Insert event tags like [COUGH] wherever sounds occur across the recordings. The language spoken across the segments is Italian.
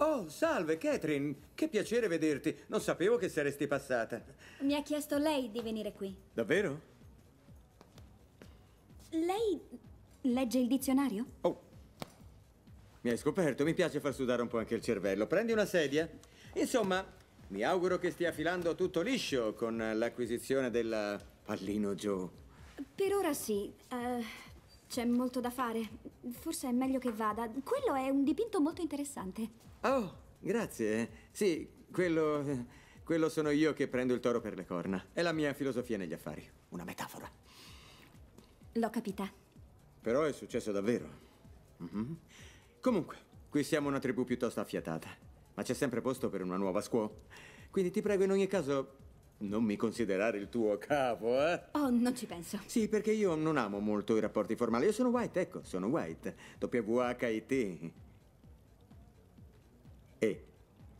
Oh, salve, Catherine. Che piacere vederti. Non sapevo che saresti passata. Mi ha chiesto lei di venire qui. Davvero? Lei legge il dizionario? Oh. Mi hai scoperto. Mi piace far sudare un po' anche il cervello. Prendi una sedia. Insomma, mi auguro che stia filando tutto liscio con l'acquisizione del pallino Joe. Per ora sì. Uh, C'è molto da fare forse è meglio che vada. Quello è un dipinto molto interessante. Oh, grazie. Sì, quello... Quello sono io che prendo il toro per le corna. È la mia filosofia negli affari. Una metafora. L'ho capita. Però è successo davvero. Mm -hmm. Comunque, qui siamo una tribù piuttosto affiatata. Ma c'è sempre posto per una nuova squaw. Quindi ti prego in ogni caso non mi considerare il tuo capo, eh? Oh, non ci penso. Sì, perché io non amo molto i rapporti formali. Io sono white, ecco, sono white. W-H-I-T. E.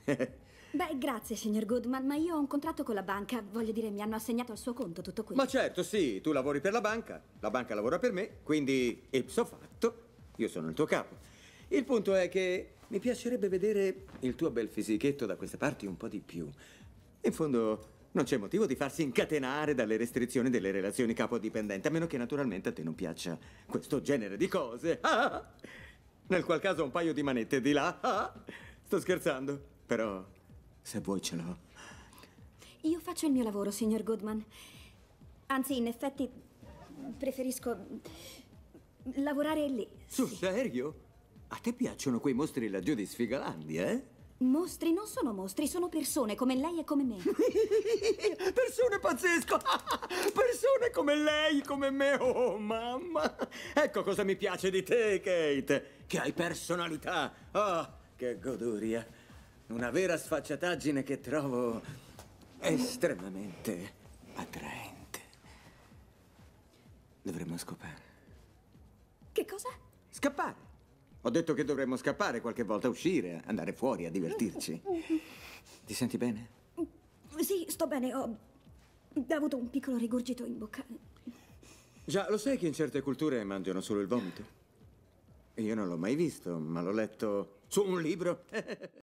[LAUGHS] Beh, grazie, signor Goodman, ma io ho un contratto con la banca. Voglio dire, mi hanno assegnato al suo conto tutto questo. Ma certo, sì, tu lavori per la banca, la banca lavora per me, quindi, ipso fatto, io sono il tuo capo. Il punto è che mi piacerebbe vedere il tuo bel fisichetto da queste parti un po' di più. In fondo, non c'è motivo di farsi incatenare dalle restrizioni delle relazioni capodipendenti, a meno che naturalmente a te non piaccia questo genere di cose. Ah! ah, ah. Nel qual caso un paio di manette di là. Ah, ah! Sto scherzando, però se vuoi ce l'ho. Io faccio il mio lavoro, signor Goodman. Anzi, in effetti, preferisco lavorare lì. Sul sì. serio? A te piacciono quei mostri laggiù di Sfigalandia, eh? Mostri non sono mostri, sono persone come lei e come me. [LAUGHS] persone pazzesco! [LAUGHS] persone come lei, come me, oh mamma! Ecco cosa mi piace di te, Kate, che hai personalità. Oh, che goduria. Una vera sfacciataggine che trovo estremamente attraente. Dovremmo scopare. Che cosa? Scappare. Ho detto che dovremmo scappare qualche volta, uscire, andare fuori a divertirci. Ti senti bene? Sì, sto bene. Ho... Ho avuto un piccolo rigurgito in bocca. Già, lo sai che in certe culture mangiano solo il vomito? Io non l'ho mai visto, ma l'ho letto su un libro. [LAUGHS]